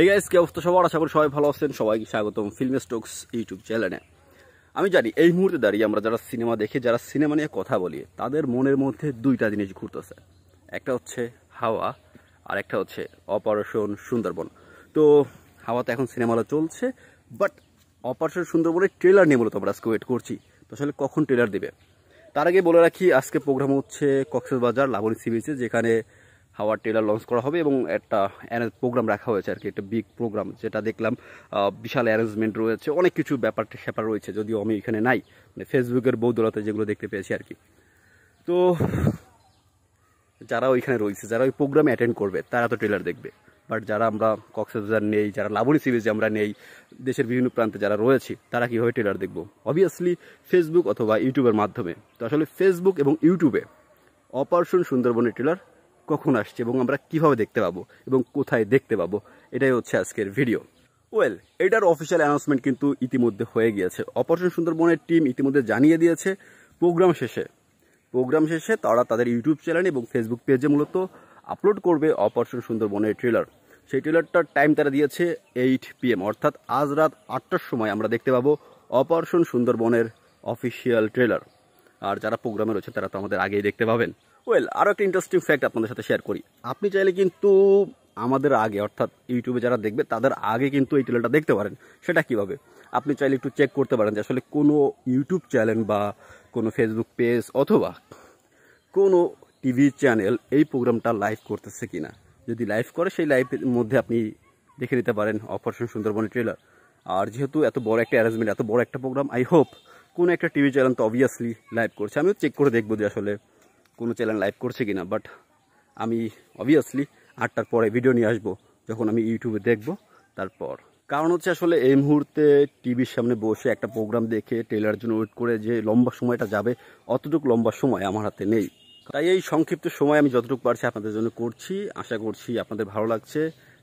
এই গাইজ কে অবস্থা সবার আশা করি সবাই ভালো আছেন সবাইকে স্বাগতম ফিল্ম স্টকস ইউটিউব চ্যানেলে আমি জানি এই মুহূর্তে দাঁড়িয়ে আমরা যারা সিনেমা দেখে যারা সিনেমা নিয়ে কথা বলি তাদের মনের মধ্যে দুইটা জিনিস ঘুরতেছে একটা হচ্ছে হাওয়া আর একটা হচ্ছে অপারেশন সুন্দরবন তো হাওয়া তো এখন সিনেমাটা চলছে বাট অপারেশন সুন্দরবনের ট্রেলার নিয়ে মূলত আমরা আজকে ওয়েট করছি তো আসলে কখন ট্রেলার দেবে তার আগে বলে রাখি আজকে প্রোগ্রাম হচ্ছে বাজার লাবণী সি যেখানে হাওয়ার ট্রেলার লঞ্চ করা হবে এবং একটা প্রোগ্রাম রাখা হয়েছে আর কি একটা বিগ প্রোগ্রাম যেটা দেখলাম বিশাল অ্যারেঞ্জমেন্ট রয়েছে অনেক কিছু ব্যাপার স্যাপার রয়েছে যদিও আমি এখানে নাই মানে ফেসবুকের বৌদ্ধলতা যেগুলো দেখতে পেয়েছি আর কি তো যারা ওইখানে রয়েছে যারা ওই প্রোগ্রামে অ্যাটেন্ড করবে তারা তো ট্রেলার দেখবে বাট যারা আমরা কক্সবাজার নেই যারা লাবণী সিরিজে আমরা নেই দেশের বিভিন্ন প্রান্তে যারা রয়েছে তারা কীভাবে ট্রেলার দেখব অবভিয়াসলি ফেসবুক অথবা ইউটিউবের মাধ্যমে তো আসলে ফেসবুক এবং ইউটিউবে অপারেশন সুন্দরবনের ট্রেলার কখন আসছে এবং আমরা কিভাবে দেখতে পাবো এবং কোথায় দেখতে পাবো এটাই হচ্ছে আজকের ভিডিও ওয়েল এটার অফিসিয়াল অ্যানাউন্সমেন্ট কিন্তু ইতিমধ্যে হয়ে গিয়েছে অপারেশন সুন্দরবনের টিম ইতিমধ্যে জানিয়ে দিয়েছে প্রোগ্রাম শেষে প্রোগ্রাম শেষে তারা তাদের ইউটিউব চ্যানেল এবং ফেসবুক পেজে মূলত আপলোড করবে অপারেশন সুন্দরবনের ট্রেলার সেই ট্রেলারটার টাইম তারা দিয়েছে এইট পিএম অর্থাৎ আজ রাত আটটার সময় আমরা দেখতে পাবো অপারেশন সুন্দরবনের অফিসিয়াল ট্রেলার আর যারা প্রোগ্রামে রয়েছে তারা তো আমাদের আগেই দেখতে পাবেন ওয়েল আরও একটা ইন্টারেস্টিং ফ্যাক্ট আপনাদের সাথে শেয়ার করি আপনি চাইলে কিন্তু আমাদের আগে অর্থাৎ ইউটিউবে যারা দেখবে তাদের আগে কিন্তু এই ট্রেলারটা দেখতে পারেন সেটা কীভাবে আপনি চাইলে একটু চেক করতে পারেন যে আসলে কোনো ইউটিউব চ্যানেল বা কোনো ফেসবুক পেজ অথবা কোনো টিভি চ্যানেল এই প্রোগ্রামটা লাইভ করতেছে কি না যদি লাইভ করে সেই লাইভের মধ্যে আপনি দেখে নিতে পারেন অপারেশন সুন্দরবনের ট্রেলার আর যেহেতু এত বড় একটা অ্যারেঞ্জমেন্ট এত বড় একটা প্রোগ্রাম আই হোপ কোনো একটা টিভি চ্যানেল তো অবভিয়াসলি লাইভ করছে আমিও চেক করে দেখবো যে আসলে কোনো চ্যানেল লাইভ করছে কি না বাট আমি অবভিয়াসলি আটটার পরে ভিডিও নিয়ে আসবো যখন আমি ইউটিউবে দেখব তারপর কারণ হচ্ছে আসলে এই মুহূর্তে টিভির সামনে বসে একটা প্রোগ্রাম দেখে টেলার জন্য ওয়েট করে যে লম্বা সময়টা যাবে অতটুকু লম্বা সময় আমার হাতে নেই তাই এই সংক্ষিপ্ত সময় আমি যতটুকু পারছি আপনাদের জন্য করছি আশা করছি আপনাদের ভালো লাগছে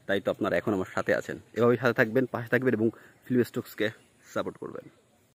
তাই তো আপনারা এখন আমার সাথে আছেন এভাবেই সাথে থাকবেন পাশে থাকবেন এবং ফিল্ম স্টক্সকে সাপোর্ট করবেন